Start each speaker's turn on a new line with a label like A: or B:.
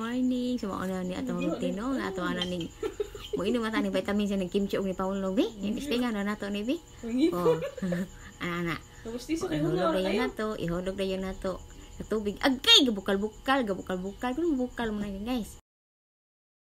A: morning. Sa mga ano ni atong rutinong, na atong ano ni mo inom ata ni vitamin sa ng kimchi og ni Paolo bi. Ini tinga na nato ni bi. Oh. Ana ana. Gusto sa oh, kayo na. to, nato, ihulog dayon nato. Tubig. Agkay gabukal-bukal,
B: gabukal-bukal, kun bukal mo na guys.